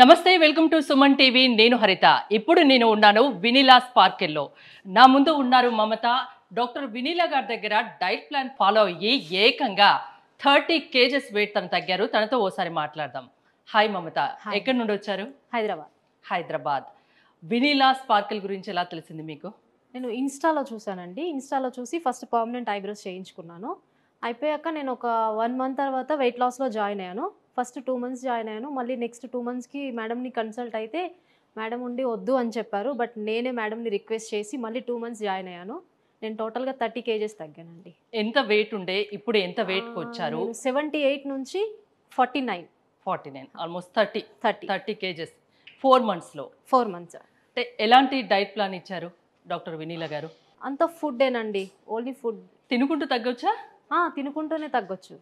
నమస్తే welcome to Suman TV నేను హరిత ఇప్పుడు నేను ఉన్నాను వినీలా పార్కెల్లో నా ముందు ఉన్నారు మమత డాక్టర్ వినీలా గారి దగ్గర డైట్ ప్లాన్ ఫాలో అయ్యి ఏకంగా థర్టీ కేజెస్ వెయిట్ తను తగ్గారు తనతో ఓసారి మాట్లాడదాం హాయ్ మమత ఎక్కడి నుండి వచ్చారు హైదరాబాద్ హైదరాబాద్ వినీలా పార్కెల్ గురించి ఎలా తెలిసింది మీకు నేను ఇన్స్టాలో చూశానండి ఇన్స్టాలో చూసి ఫస్ట్ పర్మనెంట్ ఐబ్రోస్ చేయించుకున్నాను అయిపోయాక నేను ఒక వన్ మంత్ తర్వాత వెయిట్ లాస్లో జాయిన్ అయ్యాను ఫస్ట్ టూ మంత్స్ జాయిన్ అయ్యాను మళ్ళీ నెక్స్ట్ టూ మంత్స్కి మేడంని కన్సల్ట్ అయితే మేడం ఉండి వద్దు అని చెప్పారు బట్ నేనే మేడంని రిక్వెస్ట్ చేసి మళ్ళీ టూ మంత్స్ జాయిన్ అయ్యాను నేను టోటల్గా థర్టీ కేజెస్ తగ్గానండి ఎంత వెయిట్ ఉండే ఇప్పుడు ఎంత వెయిట్కి వచ్చారు సెవెంటీ ఎయిట్ నుంచి forty nine forty nine almost thirty thirty thirty kgs four మంత్స్లో ఫోర్ మంత్స్ అంటే ఎలాంటి డైట్ ప్లాన్ ఇచ్చారు డాక్టర్ వినీల గారు అంత ఫుడ్డేనండి ఓన్లీ ఫుడ్ తినుకుంటూ తగ్గొచ్చా తినుకుంటూనే తగ్గొచ్చు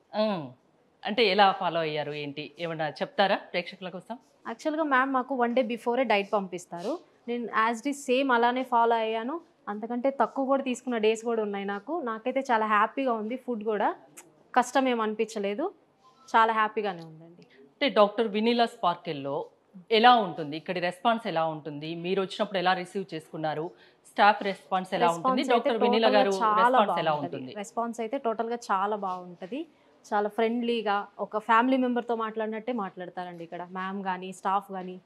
అంటే ఎలా ఫాలో అయ్యారు ఏంటి ఏమన్నా చెప్తారా ప్రేక్షకుల కోసం యాక్చువల్గా మ్యామ్ మాకు వన్ డే బిఫోరే డైట్ పంపిస్తారు నేను యాజ్ డి సేమ్ అలానే ఫాలో అయ్యాను అంతకంటే తక్కువ కూడా తీసుకున్న డేస్ కూడా ఉన్నాయి నాకు నాకైతే చాలా హ్యాపీగా ఉంది ఫుడ్ కూడా కష్టం ఏమనిపించలేదు చాలా హ్యాపీగానే ఉందండి అంటే డాక్టర్ వినీలా స్పార్కెల్లో ఎలా ఉంటుంది ఇక్కడ రెస్పాన్స్ ఎలా ఉంటుంది మీరు వచ్చినప్పుడు ఎలా రిసీవ్ చేసుకున్నారు స్టాఫ్ రెస్పాన్స్ ఎలా ఉంటుంది డాక్టర్ వినీలా గారు ఎలా ఉంటుంది రెస్పాన్స్ అయితే టోటల్గా చాలా బాగుంటుంది చాలా ఫ్రెండ్లీగా ఒక ఫ్యామిలీ మెంబర్తో మాట్లాడినట్టే మాట్లాడతారండి ఇక్కడ మ్యామ్ కానీ స్టాఫ్ కానీ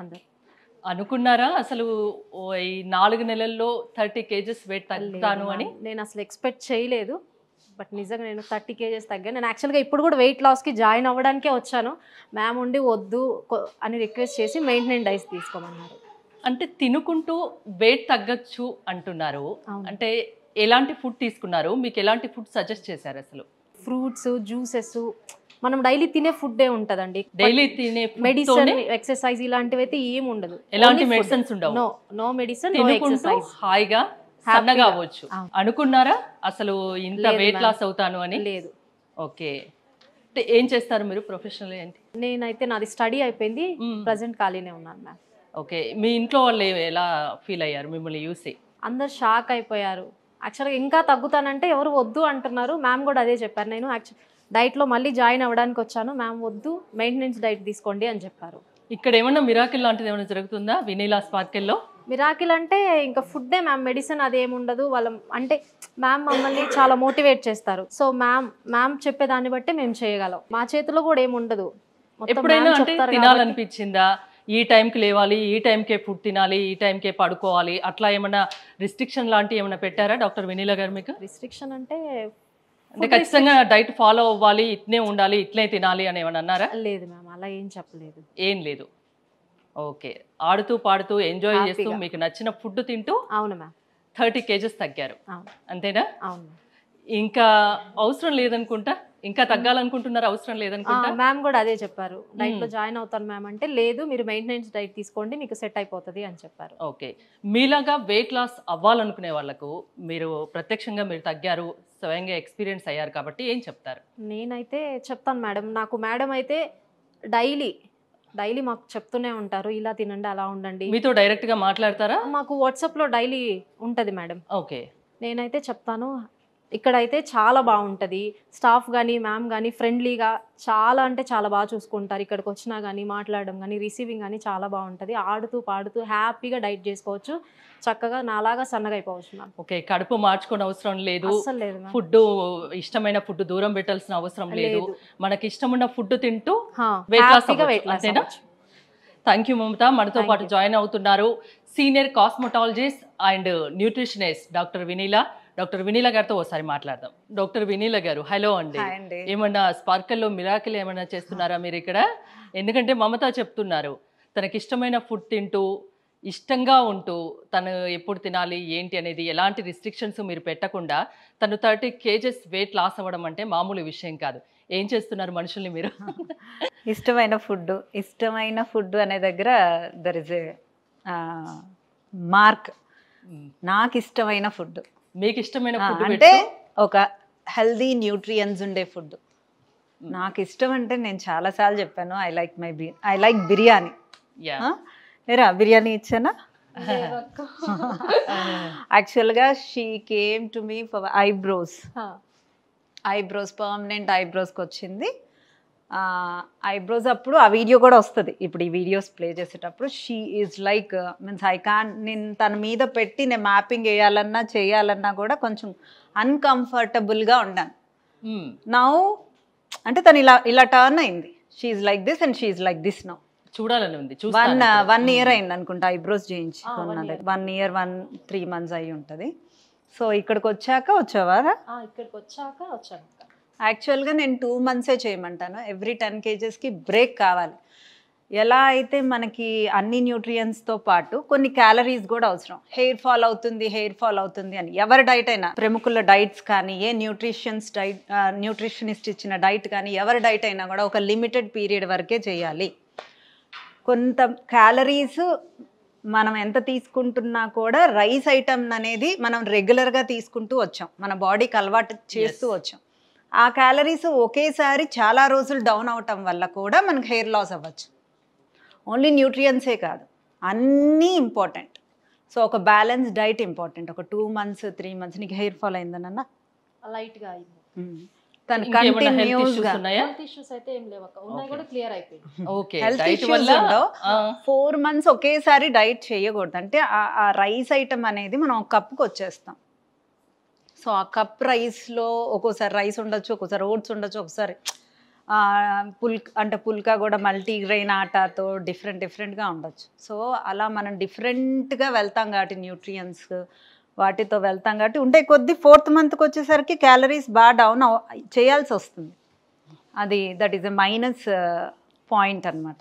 అందరు అనుకున్నారా అసలు ఈ నాలుగు నెలల్లో థర్టీ కేజెస్ వెయిట్ తగ్గుతాను అని నేను అసలు ఎక్స్పెక్ట్ చేయలేదు బట్ నిజంగా నేను థర్టీ కేజెస్ తగ్గాను నేను యాక్చువల్గా ఇప్పుడు కూడా వెయిట్ లాస్కి జాయిన్ అవ్వడానికే వచ్చాను మ్యామ్ ఉండి వద్దు అని రిక్వెస్ట్ చేసి మెయింటెనెన్స్ డైస్ తీసుకోమన్నారు అంటే తినుకుంటూ వెయిట్ తగ్గచ్చు అంటున్నారు అంటే ఎలాంటి ఫుడ్ తీసుకున్నారు మీకు ఎలాంటి ఫుడ్ సజెస్ట్ చేశారు అసలు ఫ్రూట్స్ జ్యూసెస్ మనం డైలీ తినే ఫుడ్ ఏ ఉంటదండి డైలీ తినే మెడిసిన్ ఎక్సర్సైజ్ ఇలాంటివి అయితే ఏమి ఉండదు ఎలాంటి మెడిసిన్స్ ఉండవు no no medicine no exercise హాయిగా సన్నగా అవ్వచ్చు అనుకున్నారా అసలు ఇంత వెయిట్ లాస్ అవుతాను అని లేదు ఓకే ఏం చేస్తారు మీరు ప్రొఫెషనల్ ఏంటి నేనైతే నాది స్టడీ అయిపోయింది ప్రజెంట్ ఖాళీనే ఉన్నాను మ్యామ్ ఓకే మీ ఇంట్లో వాళ్ళు ఎలా ఫీల్ అయ్యారు మిమ్మల్ని చూసి అందరు షాక్ అయిపోయారు యాక్చువల్గా ఇంకా తగ్గుతానంటే ఎవరు వద్దు అంటున్నారు మ్యామ్ కూడా అదే చెప్పారు నేను యాక్చువల్ డైట్లో మళ్ళీ జాయిన్ అవ్వడానికి వచ్చాను మ్యామ్ వద్దు మెయింటెనెన్స్ డైట్ తీసుకోండి అని చెప్పారు ఇక్కడ ఏమన్నా మిరాకిల్ లాంటిది ఏమైనా జరుగుతుందా వినీలా స్పార్కిల్లో మిరాకిల్ అంటే ఇంకా ఫుడ్డే మ్యామ్ మెడిసిన్ అది ఏముండదు వాళ్ళ అంటే మ్యామ్ మమ్మల్ని చాలా మోటివేట్ చేస్తారు సో మ్యామ్ మ్యామ్ చెప్పేదాన్ని బట్టి మేము చేయగలం మా చేతిలో కూడా ఉండదు ఎప్పుడైనా అంటే తినాలనిపించిందా ఈ టైంకి లేవాలి ఈ టైంకే ఫుడ్ తినాలి ఈ టైంకే పడుకోవాలి అట్లా ఏమైనా రిస్ట్రిక్షన్ లాంటివి ఏమైనా పెట్టారా డాక్టర్ వెనీలా గారు మీకు రిస్ట్రిక్షన్ అంటే అంటే ఖచ్చితంగా డైట్ ఫాలో అవ్వాలి ఇట్నే ఉండాలి ఇట్లే తినాలి అని ఏమైనా అన్నారా లేదు మ్యామ్ అలా ఏం చెప్పలేదు ఏం లేదు ఓకే ఆడుతూ పాడుతూ ఎంజాయ్ చేస్తూ మీకు నచ్చిన ఫుడ్ తింటూ అవును మ్యామ్ థర్టీ కేజెస్ తగ్గారు అంతేనా అవును ఇంకా అవసరం లేదనుకుంటా ఇంకా తగ్గాలనుకుంటున్నారు అవసరం లేదనుకుంటా మ్యామ్ కూడా అదే చెప్పారు డైట్ లో జాయిన్ అవుతాను మ్యామ్ అంటే లేదు మీరు మెయింటెనెన్స్ డైట్ తీసుకోండి మీకు సెట్ అయిపోతుంది అని చెప్పారు ఓకే మీలాగా వెయిట్ లాస్ అవ్వాలనుకునే వాళ్ళకు మీరు ప్రత్యక్షంగా మీరు తగ్గారు స్వయంగా ఎక్స్పీరియన్స్ అయ్యారు కాబట్టి ఏం చెప్తారు నేనైతే చెప్తాను మేడం నాకు మేడం అయితే డైలీ డైలీ మాకు చెప్తూనే ఉంటారు ఇలా తినండి అలా ఉండండి మీతో డైరెక్ట్ గా మాట్లాడతారా మాకు వాట్సాప్ లో డైలీ ఉంటది మేడం ఓకే నేనైతే చెప్తాను ఇక్కడైతే చాలా బాగుంటుంది స్టాఫ్ కానీ మ్యామ్ కానీ ఫ్రెండ్లీగా చాలా అంటే చాలా బాగా చూసుకుంటారు ఇక్కడికి వచ్చినా కానీ మాట్లాడడం కానీ రిసీవింగ్ కానీ చాలా బాగుంటుంది ఆడుతూ పాడుతూ హ్యాపీగా డైట్ చేసుకోవచ్చు చక్కగా నాలాగా సన్నగా అయిపోవచ్చు మ్యామ్ ఓకే కడుపు మార్చుకునే అవసరం లేదు ఫుడ్ ఇష్టమైన ఫుడ్ దూరం పెట్టాల్సిన అవసరం లేదు మనకి ఇష్టమున్న ఫుడ్ తింటూ వెయిట్ థ్యాంక్ యూ మమత మనతో పాటు జాయిన్ అవుతున్నారు senior cosmetologist and nutritionist doctor Vineela doctor Vineela గారితో ఒకసారి మాట్లాడదాం డాక్టర్ వినీల గారు హలో అండి ఏమన్నా స్పార్కల్లో మిరాకిల్ ఏమన్నా చేస్తున్నారా మీరు ఇక్కడ ఎందుకంటే మమత చెప్తున్నారు తనకి ఇష్టమైన ఫుడ్ తింటూ ఇష్టంగా ఉంటూ తను ఎప్పుడు తినాలి ఏంటి అనేది ఎలాంటి రిస్ట్రిక్షన్స్ మీరు పెట్టకుండా తను థర్టీ కేజెస్ వెయిట్ లాస్ అవ్వడం అంటే మామూలు విషయం కాదు ఏం చేస్తున్నారు మనుషుల్ని మీరు ఇష్టమైన ఫుడ్ ఇష్టమైన ఫుడ్ అనే దగ్గర దర్ ఇస్ మార్క్ నాకు ఇష్టమైన ఫుడ్ మీకు ఇష్టమైన అంటే ఒక హెల్దీ న్యూట్రియన్స్ ఉండే ఫుడ్ నాకు ఇష్టం అంటే నేను చాలాసార్లు చెప్పాను I like my B I like biryani లేరా బిర్యానీ ఇచ్చానా యాక్చువల్గా she came to me for eyebrows eyebrows permanent ఐబ్రోస్కి వచ్చింది ఐబ్రోస్ అప్పుడు ఆ వీడియో కూడా వస్తుంది ఇప్పుడు ఈ వీడియోస్ ప్లే చేసేటప్పుడు she is like means I can నేను తన మీద పెట్టి నేను మ్యాపింగ్ వేయాలన్నా చేయాలన్నా కూడా కొంచెం అన్కంఫర్టబుల్గా ఉన్నాను నౌ hmm. అంటే తను ఇలా ఇలా టర్న్ అయింది she like this and she like this now చూడాలని ఉంది వన్ వన్ ఇయర్ అయింది అనుకుంటా ఐబ్రోస్ చేయించి one year one three months అయి ఉంటుంది సో ఇక్కడికి వచ్చాక వచ్చేవారా ఇక్కడికి వచ్చాక వచ్చాను యాక్చువల్గా నేను టూ మంత్సే చేయమంటాను ఎవ్రీ టెన్ కేజెస్కి బ్రేక్ కావాలి ఎలా అయితే మనకి అన్ని న్యూట్రియన్స్తో పాటు కొన్ని క్యాలరీస్ కూడా అవసరం హెయిర్ ఫాల్ అవుతుంది హెయిర్ ఫాల్ అవుతుంది అని ఎవరి డైట్ అయినా ప్రముఖుల డైట్స్ కానీ ఏ న్యూట్రిషన్స్ డైట్ న్యూట్రిషనిస్ట్ ఇచ్చిన డైట్ కానీ ఎవరి డైట్ అయినా కూడా ఒక లిమిటెడ్ పీరియడ్ వరకే చేయాలి కొంత క్యాలరీస్ మనం ఎంత తీసుకుంటున్నా కూడా రైస్ ఐటమ్ అనేది మనం రెగ్యులర్గా తీసుకుంటూ వచ్చాం మన బాడీకి అలవాటు చేస్తూ వచ్చాం ఆ క్యాలరీస్ ఒకేసారి చాలా రోజులు డౌన్ అవటం వల్ల కూడా మనకు హెయిర్ లాస్ అవ్వచ్చు ఓన్లీ న్యూట్రియన్సే కాదు అన్నీ ఇంపార్టెంట్ సో ఒక బ్యాలెన్స్ డైట్ ఇంపార్టెంట్ ఒక టూ మంత్స్ త్రీ మంత్స్ నీకు హెయిర్ ఫాల్ అయిందన లైట్గా అయింది hmm. తను clear okay health four months ఒకేసారి డైట్ చేయకూడదు అంటే ఆ రైస్ ఐటమ్ అనేది మనం ఒక కప్పుకి వచ్చేస్తాం సో ఆ కప్ రైస్లో ఒక్కోసారి రైస్ ఉండొచ్చు ఒక్కోసారి ఓట్స్ ఉండొచ్చు ఒకసారి పుల్ అంటే పుల్కా కూడా మల్టీగ్రెయిన్ ఆటాతో డిఫరెంట్ డిఫరెంట్గా ఉండొచ్చు సో అలా మనం డిఫరెంట్గా వెళ్తాం కాబట్టి న్యూట్రియన్స్ వాటితో వెళ్తాం కాబట్టి ఉండే కొద్ది ఫోర్త్ మంత్కి వచ్చేసరికి క్యాలరీస్ బాగా డౌన్ చేయాల్సి వస్తుంది అది that is a minus point అనమాట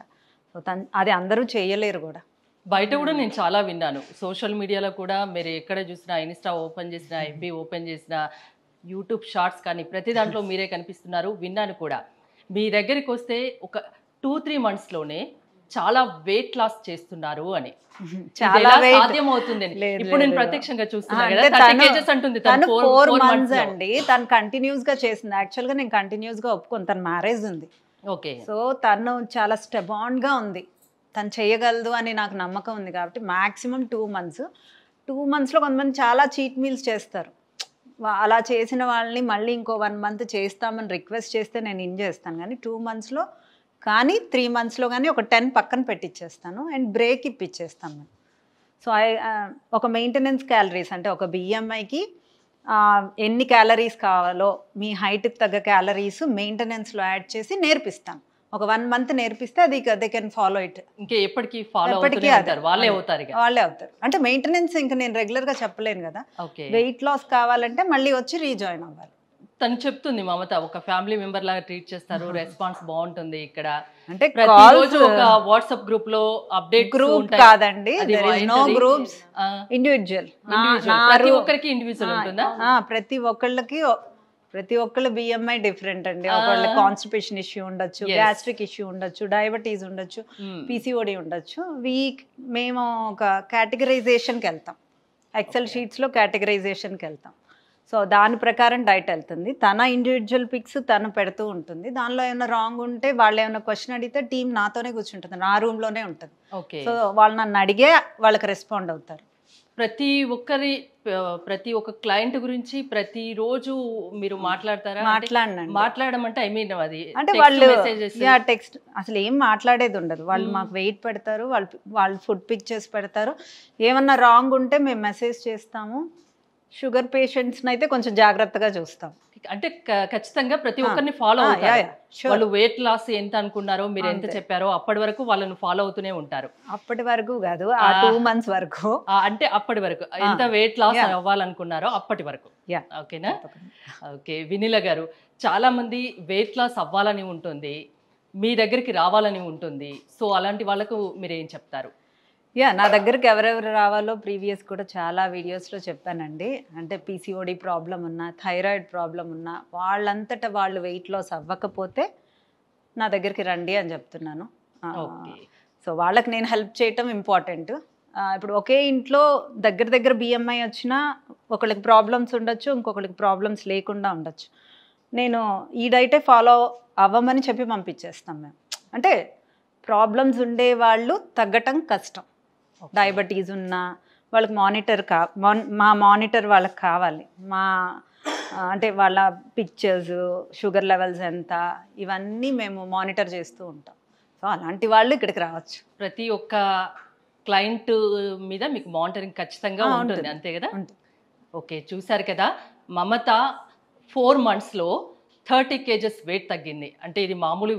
సో అది అందరూ చేయలేరు కూడా బయట కూడా hmm. నేను చాలా విన్నాను సోషల్ మీడియాలో కూడా మీరు ఎక్కడ చూసినా ఇన్స్టా ఓపెన్ చేసినా ఎంపీ hmm. ఓపెన్ చేసినా యూట్యూబ్ షార్ట్స్ కానీ ప్రతి దాంట్లో మీరే కనిపిస్తున్నారు విన్నాను కూడా మీ దగ్గరికి వస్తే ఒక టూ త్రీ మంత్స్లోనే చాలా వెయిట్ లాస్ చేస్తున్నారు అని చాలా సాధ్యం అవుతుంది ఇప్పుడు నేను ప్రత్యక్షంగా చూస్తున్నాను అండి తను కంటిన్యూస్ గా చేసింది యాక్చువల్ గా నేను కంటిన్యూస్ గా ఒప్పుకోను తన మ్యారేజ్ ఉంది ఓకే సో తను చాలా స్టెబాన్ గా ఉంది తను చేయగలదు అని నాకు నమ్మకం ఉంది కాబట్టి మ్యాక్సిమం టూ మంత్స్ టూ మంత్స్లో కొంతమంది చాలా చీట్ మీల్స్ చేస్తారు అలా చేసిన వాళ్ళని మళ్ళీ ఇంకో వన్ మంత్ చేస్తామని రిక్వెస్ట్ చేస్తే నేను ఇన్ చేస్తాను కానీ టూ మంత్స్లో కానీ త్రీ మంత్స్లో కానీ ఒక టెన్ పక్కన పెట్టిచ్చేస్తాను అండ్ బ్రేక్ ఇప్పించేస్తాను సో ఐ ఒక మెయింటెనెన్స్ క్యాలరీస్ అంటే ఒక బిఎంఐకి ఎన్ని క్యాలరీస్ కావాలో మీ హైట్కి తగ్గ క్యాలరీస్ మెయింటెనెన్స్లో యాడ్ చేసి నేర్పిస్తాను ఒక వన్ మంత్ నేర్పిస్తే అది దే కెన్ ఫాలో ఇట్ ఇంకా ఎప్పటికీ ఫాలో ఎప్పటికీ వాళ్ళే అవుతారు వాళ్ళే అవుతారు అంటే మెయింటెనెన్స్ ఇంకా నేను రెగ్యులర్ గా చెప్పలేను కదా వెయిట్ లాస్ కావాలంటే మళ్ళీ వచ్చి రీజాయిన్ అవ్వాలి తను చెప్తుంది మమత ఒక ఫ్యామిలీ మెంబర్ లాగా ట్రీట్ చేస్తారు రెస్పాన్స్ బాగుంటుంది ఇక్కడ అంటే రోజు ఒక వాట్సాప్ గ్రూప్ లో అప్డేట్ గ్రూప్ కాదండి నో గ్రూప్స్ ఇండివిజువల్ ప్రతి ఒక్కరికి ఇండివిజువల్ ఉంటుందా ప్రతి ఒక్కళ్ళకి ప్రతి ఒక్కళ్ళు బిఎంఐ డిఫరెంట్ అండి ఒకళ్ళ కాన్స్టిపేషన్ ఇష్యూ ఉండొచ్చు గ్యాస్ట్రిక్ ఇష్యూ ఉండొచ్చు డయాబెటీస్ ఉండొచ్చు పీసీఓడి hmm. ఉండొచ్చు వీ మేము ఒక కేటగరైజేషన్కి వెళ్తాం ఎక్సెల్ షీట్స్లో కేటగరైజేషన్కి వెళ్తాం సో దాని ప్రకారం డైట్ వెళ్తుంది తన ఇండివిజువల్ పిక్స్ తను పెడుతూ ఉంటుంది దానిలో ఏమైనా రాంగ్ ఉంటే వాళ్ళు ఏమైనా క్వశ్చన్ అడిగితే టీం నాతోనే కూర్చుంటుంది నా రూమ్లోనే ఉంటుంది సో వాళ్ళు నన్ను అడిగే వాళ్ళకి రెస్పాండ్ అవుతారు ప్రతి ఒక్కరి ప్రతి ఒక్క క్లయింట్ గురించి ప్రతి రోజు మీరు మాట్లాడతారా మాట్లాడండి మాట్లాడమంటే ఐ మీన్ అది అంటే వాళ్ళు టెక్స్ట్ అసలు ఏం మాట్లాడేది ఉండదు వాళ్ళు మాకు వెయిట్ పెడతారు వాళ్ళు వాళ్ళు ఫుడ్ పిక్చర్స్ పెడతారు ఏమన్నా రాంగ్ ఉంటే మేము మెసేజ్ చేస్తాము షుగర్ పేషెంట్స్ని అయితే కొంచెం జాగ్రత్తగా చూస్తాం అంటే ఖచ్చితంగా ప్రతి ఒక్కరిని ఫాలో అవుతారు వాళ్ళు వెయిట్ లాస్ ఎంత అనుకున్నారో మీరు ఎంత చెప్పారో అప్పటి వరకు వాళ్ళని ఫాలో అవుతూనే ఉంటారు అప్పటి వరకు కాదు ఆ టూ మంత్స్ వరకు అంటే అప్పటి వరకు ఎంత వెయిట్ లాస్ అవ్వాలనుకున్నారో అప్పటి వరకు ఓకేనా ఓకే వినిల గారు చాలా మంది వెయిట్ లాస్ అవ్వాలని ఉంటుంది మీ దగ్గరికి రావాలని ఉంటుంది సో అలాంటి వాళ్ళకు మీరేం చెప్తారు యా నా దగ్గరకు ఎవరెవరు రావాలో ప్రీవియస్ కూడా చాలా వీడియోస్లో చెప్పానండి అంటే పీసీఓడి ప్రాబ్లం ఉన్నా థైరాయిడ్ ప్రాబ్లం ఉన్నా వాళ్ళంతట వాళ్ళు వెయిట్ లాస్ అవ్వకపోతే నా దగ్గరికి రండి అని చెప్తున్నాను సో వాళ్ళకి నేను హెల్ప్ చేయటం ఇంపార్టెంట్ ఇప్పుడు ఒకే ఇంట్లో దగ్గర దగ్గర బిఎంఐ వచ్చినా ఒకళ్ళకి ప్రాబ్లమ్స్ ఉండొచ్చు ఇంకొకళ్ళకి ప్రాబ్లమ్స్ లేకుండా ఉండొచ్చు నేను ఈ డైటే ఫాలో అవ్వమని చెప్పి పంపించేస్తాం మేము అంటే ప్రాబ్లమ్స్ ఉండే వాళ్ళు తగ్గటం కష్టం డయాబెటీస్ ఉన్నా వాళ్ళకి మానిటర్ కా మా మానిటర్ వాళ్ళకి కావాలి మా అంటే వాళ్ళ పిక్చర్స్ షుగర్ లెవెల్స్ ఎంత ఇవన్నీ మేము మానిటర్ చేస్తూ ఉంటాం సో అలాంటి వాళ్ళు ఇక్కడికి రావచ్చు ప్రతి ఒక్క క్లయింట్ మీద మీకు మానిటరింగ్ ఖచ్చితంగా ఉంటుంది అంతే కదా ఓకే చూసారు కదా మమత ఫోర్ మంత్స్లో థర్టీ కేజెస్ వెయిట్ తగ్గింది అంటే ఇది మామూలు